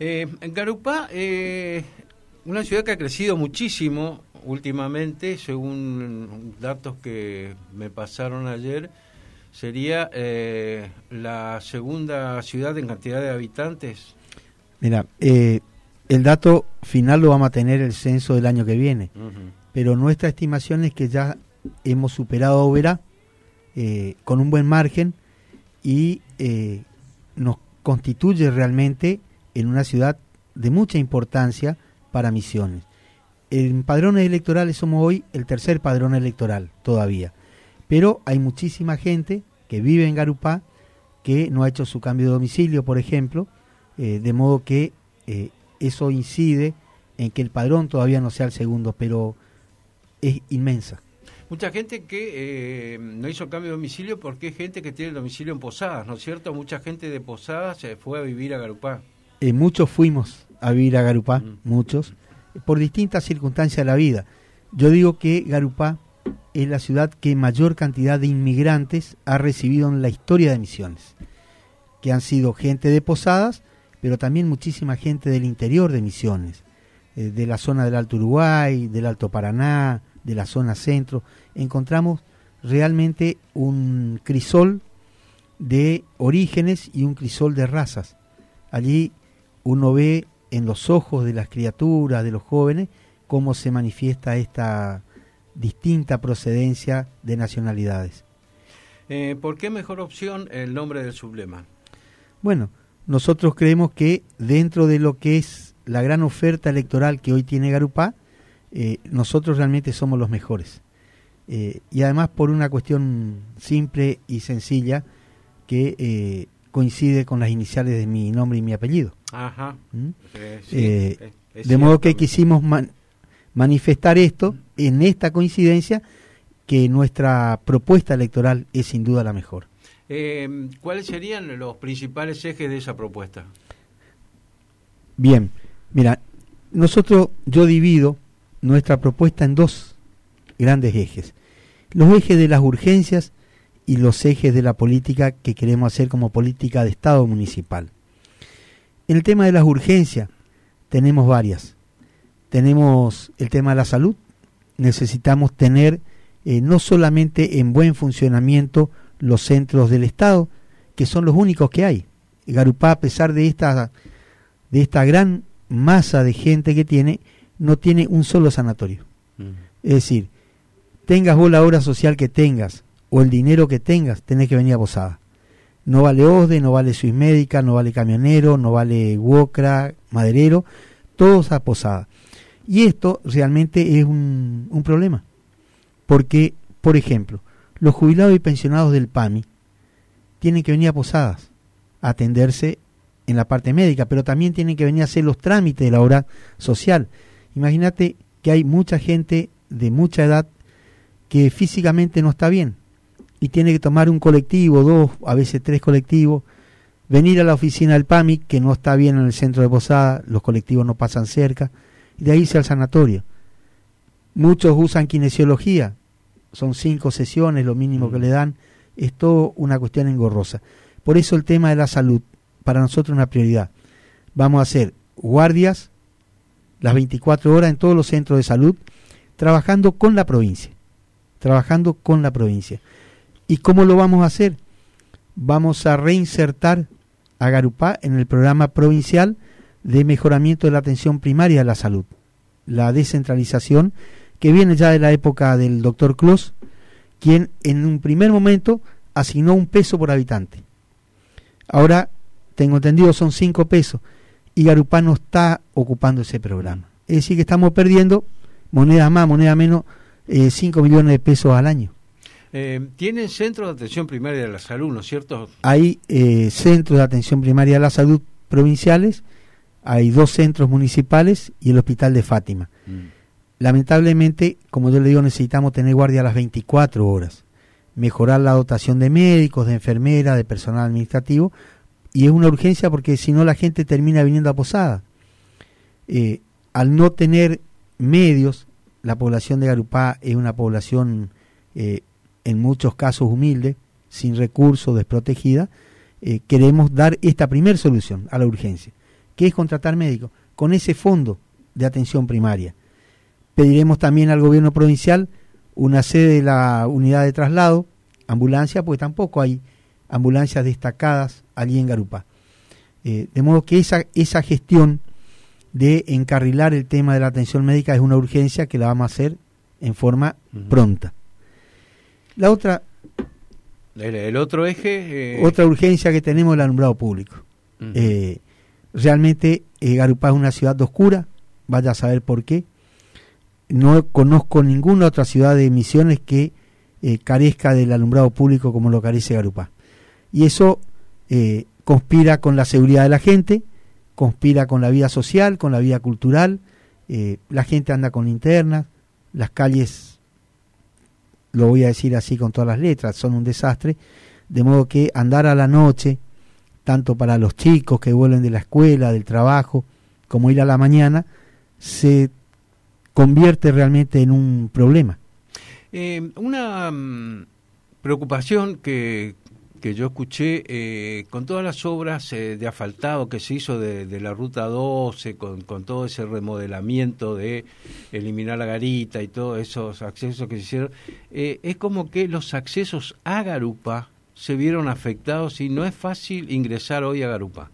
Eh, en Garupa eh, una ciudad que ha crecido muchísimo últimamente, según datos que me pasaron ayer, sería eh, la segunda ciudad en cantidad de habitantes. Mira, el dato final lo vamos a tener el censo del año que viene, pero nuestra estimación es que ya hemos superado a con un buen margen y nos constituye realmente en una ciudad de mucha importancia para Misiones. En padrones electorales somos hoy el tercer padrón electoral todavía, pero hay muchísima gente que vive en Garupá que no ha hecho su cambio de domicilio, por ejemplo, eh, de modo que eh, eso incide en que el padrón todavía no sea el segundo, pero es inmensa. Mucha gente que eh, no hizo cambio de domicilio porque es gente que tiene el domicilio en Posadas, ¿no es cierto? Mucha gente de Posadas se fue a vivir a Garupá. Eh, muchos fuimos a vivir a Garupá, mm. muchos, por distintas circunstancias de la vida. Yo digo que Garupá es la ciudad que mayor cantidad de inmigrantes ha recibido en la historia de Misiones, que han sido gente de Posadas, pero también muchísima gente del interior de Misiones, eh, de la zona del Alto Uruguay, del Alto Paraná, de la zona centro. Encontramos realmente un crisol de orígenes y un crisol de razas. Allí uno ve en los ojos de las criaturas, de los jóvenes, cómo se manifiesta esta distinta procedencia de nacionalidades. Eh, ¿Por qué mejor opción el nombre del sublema? Bueno, nosotros creemos que dentro de lo que es la gran oferta electoral que hoy tiene Garupá, eh, nosotros realmente somos los mejores. Eh, y además por una cuestión simple y sencilla que coincide con las iniciales de mi nombre y mi apellido. Ajá. ¿Mm? Eh, de modo que quisimos manifestar esto en esta coincidencia que nuestra propuesta electoral es sin duda la mejor. Em, ¿Cuáles serían los principales ejes de esa propuesta? Bien, mira, nosotros, yo divido nuestra propuesta en dos grandes ejes. Los ejes de las urgencias y los ejes de la política que queremos hacer como política de Estado municipal. En el tema de las urgencias, tenemos varias. Tenemos el tema de la salud. Necesitamos tener eh, no solamente en buen funcionamiento los centros del Estado, que son los únicos que hay. Garupá, a pesar de esta, de esta gran masa de gente que tiene, no tiene un solo sanatorio. Es decir, tengas vos la obra social que tengas o el dinero que tengas, tenés que venir a Posada no vale OSDE, no vale Swiss médica no vale Camionero, no vale Wocra, Maderero, todos a posada. Y esto realmente es un, un problema, porque, por ejemplo, los jubilados y pensionados del PAMI tienen que venir a posadas a atenderse en la parte médica, pero también tienen que venir a hacer los trámites de la obra social. Imagínate que hay mucha gente de mucha edad que físicamente no está bien, y tiene que tomar un colectivo, dos, a veces tres colectivos, venir a la oficina del PAMI, que no está bien en el centro de Posada, los colectivos no pasan cerca, y de ahí se al sanatorio. Muchos usan kinesiología, son cinco sesiones, lo mínimo que mm. le dan, es todo una cuestión engorrosa. Por eso el tema de la salud, para nosotros es una prioridad. Vamos a hacer guardias las 24 horas en todos los centros de salud, trabajando con la provincia, trabajando con la provincia. ¿Y cómo lo vamos a hacer? Vamos a reinsertar a Garupá en el programa provincial de mejoramiento de la atención primaria de la salud. La descentralización que viene ya de la época del doctor Clos, quien en un primer momento asignó un peso por habitante. Ahora, tengo entendido, son cinco pesos y Garupá no está ocupando ese programa. Es decir, que estamos perdiendo moneda más, moneda menos, eh, cinco millones de pesos al año. Eh, ¿Tienen centros de atención primaria de la salud, no es cierto? Hay eh, centros de atención primaria de la salud provinciales, hay dos centros municipales y el hospital de Fátima. Mm. Lamentablemente, como yo le digo, necesitamos tener guardia a las 24 horas, mejorar la dotación de médicos, de enfermeras, de personal administrativo, y es una urgencia porque si no la gente termina viniendo a Posada. Eh, al no tener medios, la población de Garupá es una población en muchos casos humilde, sin recursos, desprotegida, eh, queremos dar esta primera solución a la urgencia, que es contratar médicos con ese fondo de atención primaria. Pediremos también al gobierno provincial una sede de la unidad de traslado, ambulancia, porque tampoco hay ambulancias destacadas allí en Garupá. Eh, de modo que esa, gestión de encarrilar el tema de la atención médica es una urgencia que la vamos a hacer en forma pronta. La otra... El, otro eje... Eh, otra urgencia que tenemos el alumbrado público. Eh, realmente eh, Garupá es una ciudad oscura, vaya a saber por qué. No conozco ninguna otra ciudad de Misiones que carezca del alumbrado público como lo carece Garupá. Y eso conspira con la seguridad de la gente, conspira con la vida social, con la vida cultural, la gente anda con linternas, las calles lo voy a decir así con todas las letras, son un desastre, de modo que andar a la noche, tanto para los chicos que vuelven de la escuela, del trabajo, como ir a la mañana, se convierte realmente en un problema. Eh, una mm, preocupación que, que yo escuché, eh, con todas las obras eh, de asfaltado que se hizo de, la Ruta 12, con, todo ese remodelamiento de eliminar la garita y todos esos accesos que se hicieron, eh, es como que los accesos a Garupa se vieron afectados y no es fácil ingresar hoy a Garupa.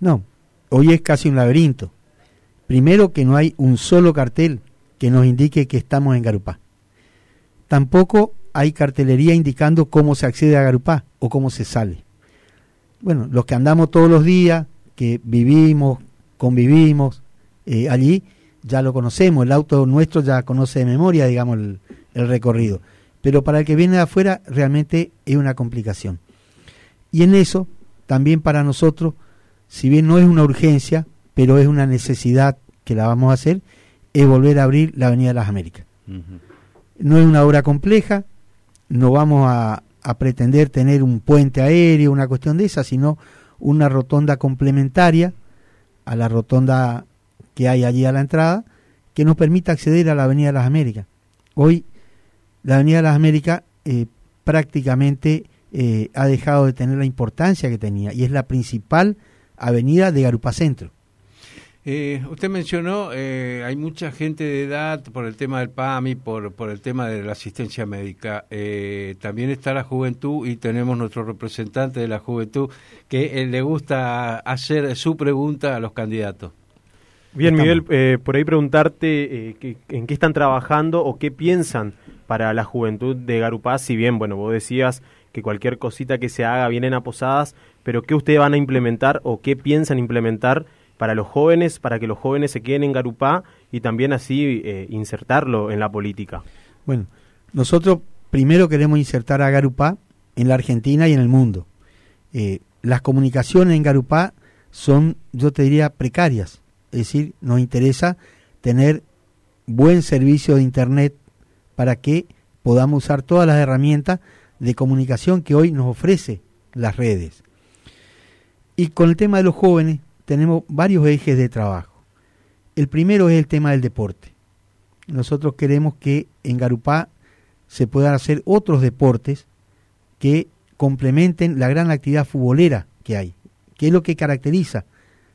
No, hoy es casi un laberinto. Primero que no hay un solo cartel que nos indique que estamos en Garupa. Tampoco hay cartelería indicando cómo se accede a Garupá o cómo se sale. Bueno, los que andamos todos los días, que vivimos, convivimos eh, allí, ya lo conocemos, el auto nuestro ya conoce de memoria, digamos, el, recorrido. Pero para el que viene de afuera realmente es una complicación. Y en eso, también para nosotros, si bien no es una urgencia, pero es una necesidad que la vamos a hacer, es volver a abrir la Avenida de las Américas. No es una obra compleja, no vamos a, pretender tener un puente aéreo, una cuestión de esa, sino una rotonda complementaria a la rotonda que hay allí a la entrada, que nos permita acceder a la Avenida de las Américas. Hoy la Avenida de las Américas eh, prácticamente eh, ha dejado de tener la importancia que tenía y es la principal avenida de Centro eh, usted mencionó, eh, hay mucha gente de edad por el tema del PAMI, por, por el tema de la asistencia médica. Eh, también está la juventud y tenemos nuestro representante de la juventud que le gusta hacer su pregunta a los candidatos. Bien, Miguel, por ahí preguntarte en qué están trabajando o qué piensan para la juventud de Garupá, si bien, bueno, vos decías que cualquier cosita que se haga vienen a posadas, pero qué ustedes van a implementar o qué piensan implementar para los jóvenes, para que los jóvenes se queden en Garupá y también así eh, insertarlo en la política? Bueno, nosotros primero queremos insertar a Garupá en la Argentina y en el mundo. Eh, las comunicaciones en Garupá son, yo te diría, precarias. Es decir, nos interesa tener buen servicio de Internet para que podamos usar todas las herramientas de comunicación que hoy nos ofrece las redes. Y con el tema de los jóvenes, tenemos varios ejes de trabajo. El primero es el tema del deporte. Nosotros queremos que en Garupá se puedan hacer otros deportes que complementen la gran actividad futbolera que hay, que es lo que caracteriza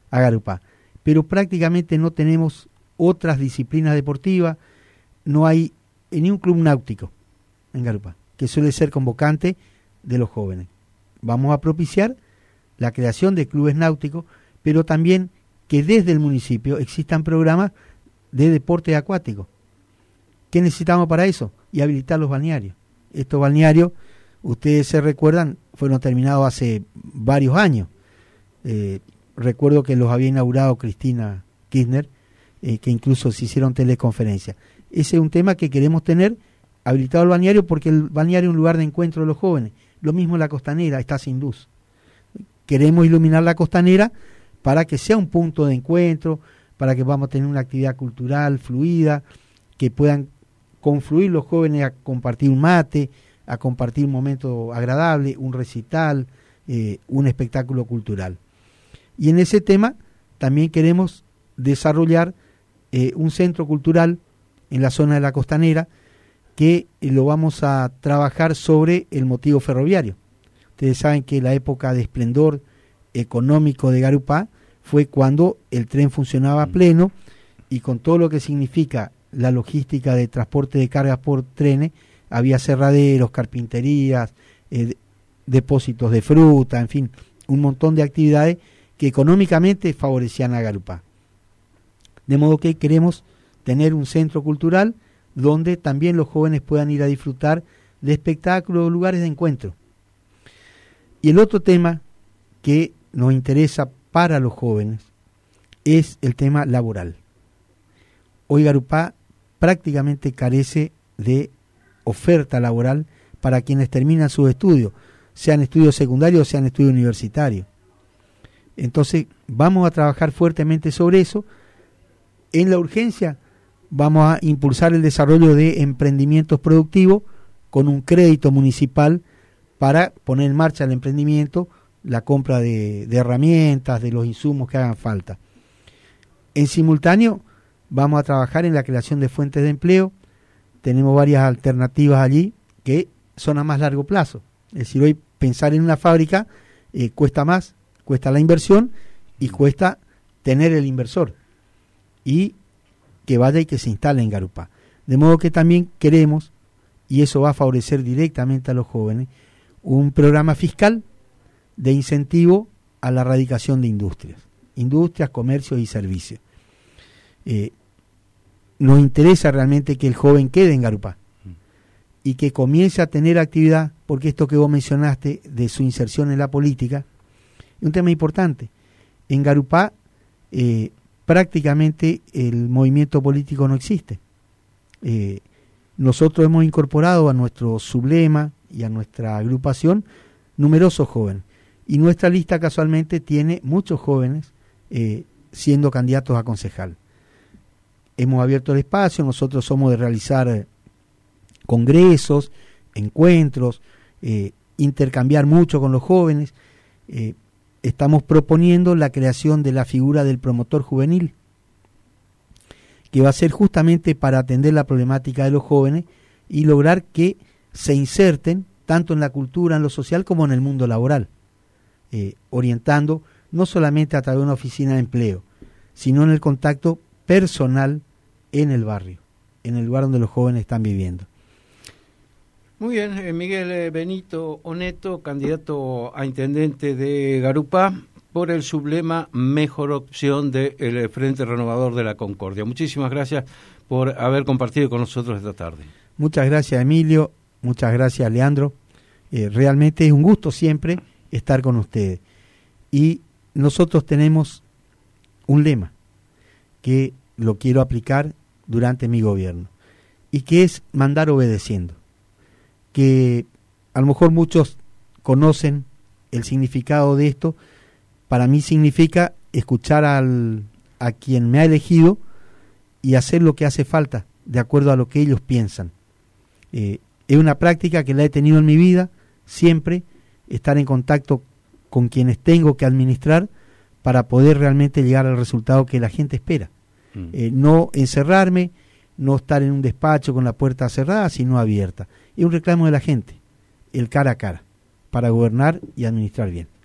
a Garupá. Pero prácticamente no tenemos otras disciplinas deportivas, no hay eh, ni un club náutico en Garupá, que suele ser convocante de los jóvenes. Vamos a propiciar la creación de clubes náuticos pero también que desde el municipio existan programas de deporte acuático. ¿Qué necesitamos para eso? Y habilitar los balnearios. Estos balnearios, ustedes se recuerdan, fueron terminados hace varios años. Eh, recuerdo que los había inaugurado Cristina Kirchner, eh, que incluso se hicieron teleconferencias. Ese es un tema que queremos tener habilitado el balneario porque el balneario es un lugar de encuentro de los jóvenes. Lo mismo la costanera, está sin luz. Queremos iluminar la costanera para que sea un punto de encuentro, para que vamos a tener una actividad cultural fluida, que puedan confluir los jóvenes a compartir un mate, a compartir un momento agradable, un recital, eh, un espectáculo cultural. Y en ese tema también queremos desarrollar eh, un centro cultural en la zona de la costanera que lo vamos a trabajar sobre el motivo ferroviario. Ustedes saben que la época de esplendor económico de Garupá fue cuando el tren funcionaba a mm. pleno y con todo lo que significa la logística de transporte de cargas por trenes, había cerraderos, carpinterías, eh, depósitos de fruta, en fin, un montón de actividades que económicamente favorecían a garupa. De modo que queremos tener un centro cultural donde también los jóvenes puedan ir a disfrutar de espectáculos, lugares de encuentro. Y el otro tema que nos interesa para los jóvenes es el tema laboral. Hoy Garupá prácticamente carece de oferta laboral para quienes terminan sus estudios, sean estudios secundarios o sean estudios universitarios. Entonces, vamos a trabajar fuertemente sobre eso. En la urgencia, vamos a impulsar el desarrollo de emprendimientos productivos con un crédito municipal para poner en marcha el emprendimiento la compra de, herramientas, de los insumos que hagan falta. En simultáneo, vamos a trabajar en la creación de fuentes de empleo. Tenemos varias alternativas allí que son a más largo plazo. Es decir, hoy pensar en una fábrica eh, cuesta más, cuesta la inversión y cuesta tener el inversor y que vaya y que se instale en Garupa, De modo que también queremos, y eso va a favorecer directamente a los jóvenes, un programa fiscal de incentivo a la erradicación de industrias, industrias, comercios y servicios. Eh, nos interesa realmente que el joven quede en Garupá y que comience a tener actividad, porque esto que vos mencionaste de su inserción en la política, es un tema importante. En Garupá eh, prácticamente el movimiento político no existe. Eh, nosotros hemos incorporado a nuestro sublema y a nuestra agrupación numerosos jóvenes. Y nuestra lista casualmente tiene muchos jóvenes eh, siendo candidatos a concejal. Hemos abierto el espacio, nosotros somos de realizar eh, congresos, encuentros, eh, intercambiar mucho con los jóvenes. estamos proponiendo la creación de la figura del promotor juvenil, que va a ser justamente para atender la problemática de los jóvenes y lograr que se inserten tanto en la cultura, en lo social, como en el mundo laboral. Eh, orientando no solamente a través de una oficina de empleo, sino en el contacto personal en el barrio, en el lugar donde los jóvenes están viviendo. Muy bien, eh, Miguel eh, Benito Oneto, candidato a intendente de Garupá, por el sublema Mejor Opción del Frente Renovador de la Concordia. Muchísimas gracias por haber compartido con nosotros esta tarde. Muchas gracias, Emilio. Muchas gracias, Leandro. realmente es un gusto siempre estar con ustedes. Y nosotros tenemos un lema que lo quiero aplicar durante mi gobierno y que es mandar obedeciendo. Que a lo mejor muchos conocen el significado de esto. Para mí significa escuchar al, a quien me ha elegido y hacer lo que hace falta de acuerdo a lo que ellos piensan. Eh, es una práctica que la he tenido en mi vida siempre estar en contacto con quienes tengo que administrar para poder realmente llegar al resultado que la gente espera. Mm. Eh, no encerrarme, no estar en un despacho con la puerta cerrada, sino abierta. Y un reclamo de la gente, el cara a cara, para gobernar y administrar bien.